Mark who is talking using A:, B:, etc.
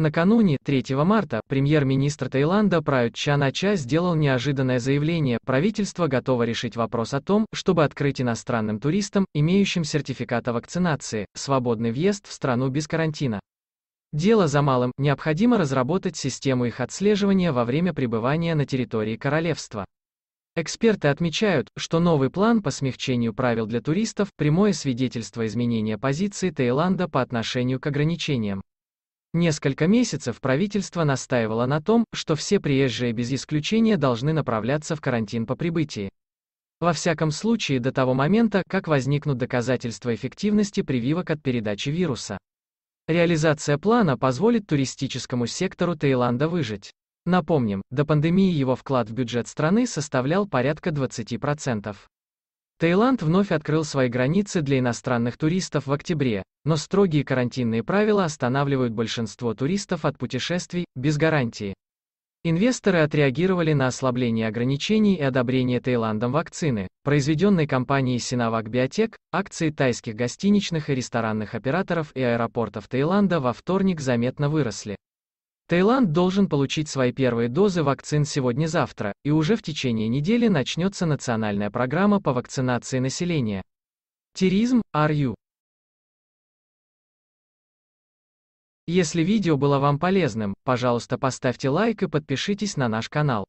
A: Накануне, 3 марта, премьер-министр Таиланда Прают Чанача сделал неожиданное заявление, правительство готово решить вопрос о том, чтобы открыть иностранным туристам, имеющим сертификат о вакцинации, свободный въезд в страну без карантина. Дело за малым, необходимо разработать систему их отслеживания во время пребывания на территории королевства. Эксперты отмечают, что новый план по смягчению правил для туристов – прямое свидетельство изменения позиции Таиланда по отношению к ограничениям. Несколько месяцев правительство настаивало на том, что все приезжие без исключения должны направляться в карантин по прибытии. Во всяком случае до того момента, как возникнут доказательства эффективности прививок от передачи вируса. Реализация плана позволит туристическому сектору Таиланда выжить. Напомним, до пандемии его вклад в бюджет страны составлял порядка 20%. Таиланд вновь открыл свои границы для иностранных туристов в октябре, но строгие карантинные правила останавливают большинство туристов от путешествий, без гарантии. Инвесторы отреагировали на ослабление ограничений и одобрение Таиландом вакцины, произведенной компанией Sinovac Biotech, акции тайских гостиничных и ресторанных операторов и аэропортов Таиланда во вторник заметно выросли. Таиланд должен получить свои первые дозы вакцин сегодня-завтра, и уже в течение недели начнется национальная программа по вакцинации населения. Теризм, Арью. Если видео было вам полезным, пожалуйста поставьте лайк и подпишитесь на наш канал.